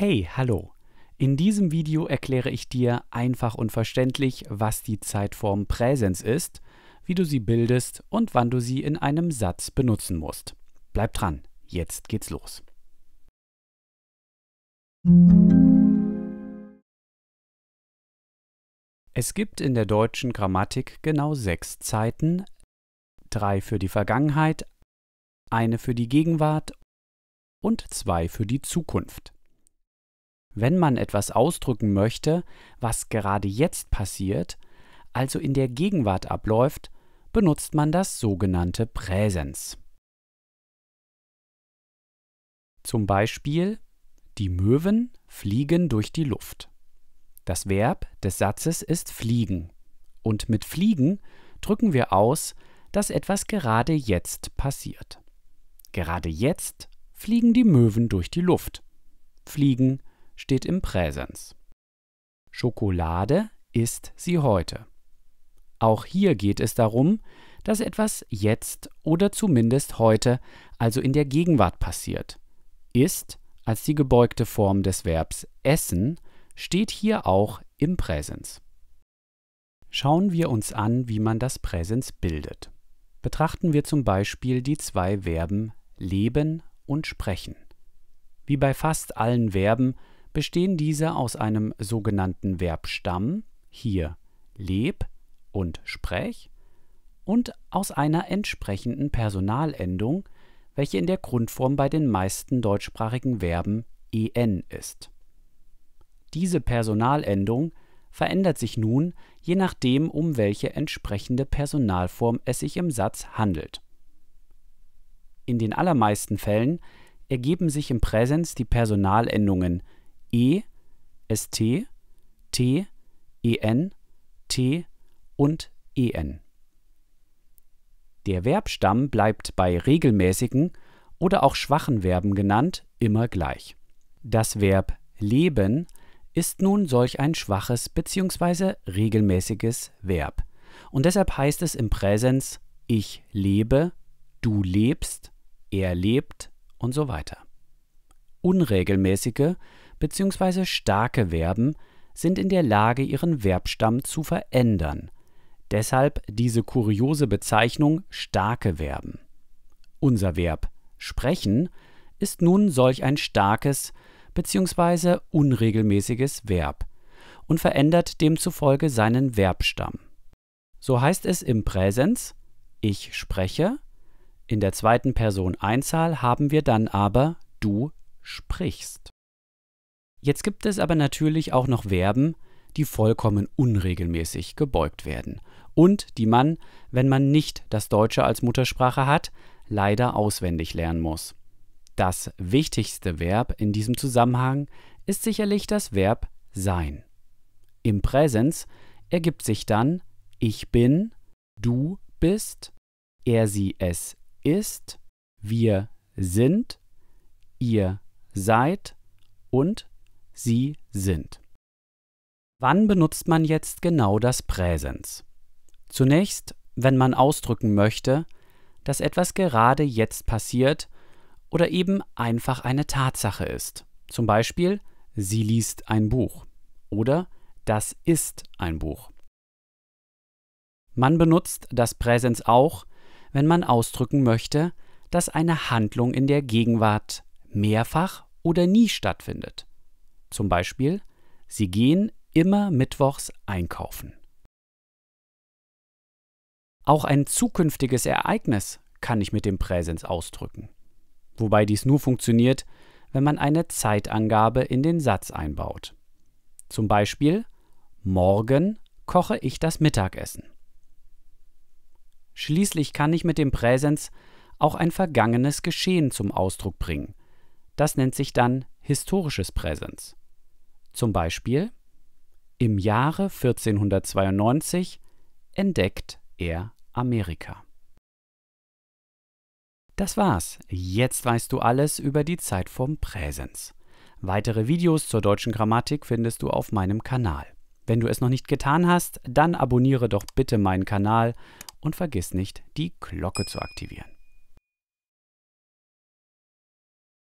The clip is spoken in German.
Hey, hallo! In diesem Video erkläre ich dir einfach und verständlich, was die Zeitform Präsens ist, wie du sie bildest und wann du sie in einem Satz benutzen musst. Bleib dran, jetzt geht's los. Es gibt in der deutschen Grammatik genau sechs Zeiten, drei für die Vergangenheit, eine für die Gegenwart und zwei für die Zukunft wenn man etwas ausdrücken möchte, was gerade jetzt passiert, also in der Gegenwart abläuft, benutzt man das sogenannte Präsens. Zum Beispiel Die Möwen fliegen durch die Luft. Das Verb des Satzes ist fliegen. Und mit fliegen drücken wir aus, dass etwas gerade jetzt passiert. Gerade jetzt fliegen die Möwen durch die Luft. Fliegen steht im Präsens. Schokolade isst sie heute. Auch hier geht es darum, dass etwas jetzt oder zumindest heute, also in der Gegenwart passiert. Ist als die gebeugte Form des Verbs essen steht hier auch im Präsens. Schauen wir uns an, wie man das Präsens bildet. Betrachten wir zum Beispiel die zwei Verben leben und sprechen. Wie bei fast allen Verben bestehen diese aus einem sogenannten Verbstamm, hier leb und sprech, und aus einer entsprechenden Personalendung, welche in der Grundform bei den meisten deutschsprachigen Verben en ist. Diese Personalendung verändert sich nun, je nachdem, um welche entsprechende Personalform es sich im Satz handelt. In den allermeisten Fällen ergeben sich im Präsens die Personalendungen E, ST, T, EN, T und EN. Der Verbstamm bleibt bei regelmäßigen oder auch schwachen Verben genannt immer gleich. Das Verb leben ist nun solch ein schwaches bzw. regelmäßiges Verb. Und deshalb heißt es im Präsens ich lebe, du lebst, er lebt und so weiter. Unregelmäßige bzw. starke Verben sind in der Lage, ihren Verbstamm zu verändern. Deshalb diese kuriose Bezeichnung starke Verben. Unser Verb sprechen ist nun solch ein starkes bzw. unregelmäßiges Verb und verändert demzufolge seinen Verbstamm. So heißt es im Präsens ich spreche, in der zweiten Person Einzahl haben wir dann aber du sprichst. Jetzt gibt es aber natürlich auch noch Verben, die vollkommen unregelmäßig gebeugt werden und die man, wenn man nicht das Deutsche als Muttersprache hat, leider auswendig lernen muss. Das wichtigste Verb in diesem Zusammenhang ist sicherlich das Verb sein. Im Präsens ergibt sich dann ich bin, du bist, er sie es ist, wir sind, ihr seid und sie sind. Wann benutzt man jetzt genau das Präsens? Zunächst, wenn man ausdrücken möchte, dass etwas gerade jetzt passiert oder eben einfach eine Tatsache ist. Zum Beispiel, sie liest ein Buch oder das ist ein Buch. Man benutzt das Präsens auch, wenn man ausdrücken möchte, dass eine Handlung in der Gegenwart mehrfach oder nie stattfindet. Zum Beispiel, sie gehen immer mittwochs einkaufen. Auch ein zukünftiges Ereignis kann ich mit dem Präsens ausdrücken, wobei dies nur funktioniert, wenn man eine Zeitangabe in den Satz einbaut. Zum Beispiel, morgen koche ich das Mittagessen. Schließlich kann ich mit dem Präsens auch ein vergangenes Geschehen zum Ausdruck bringen, das nennt sich dann historisches Präsens. Zum Beispiel im Jahre 1492 entdeckt er Amerika. Das war's. Jetzt weißt du alles über die Zeitform Präsens. Weitere Videos zur deutschen Grammatik findest du auf meinem Kanal. Wenn du es noch nicht getan hast, dann abonniere doch bitte meinen Kanal und vergiss nicht, die Glocke zu aktivieren.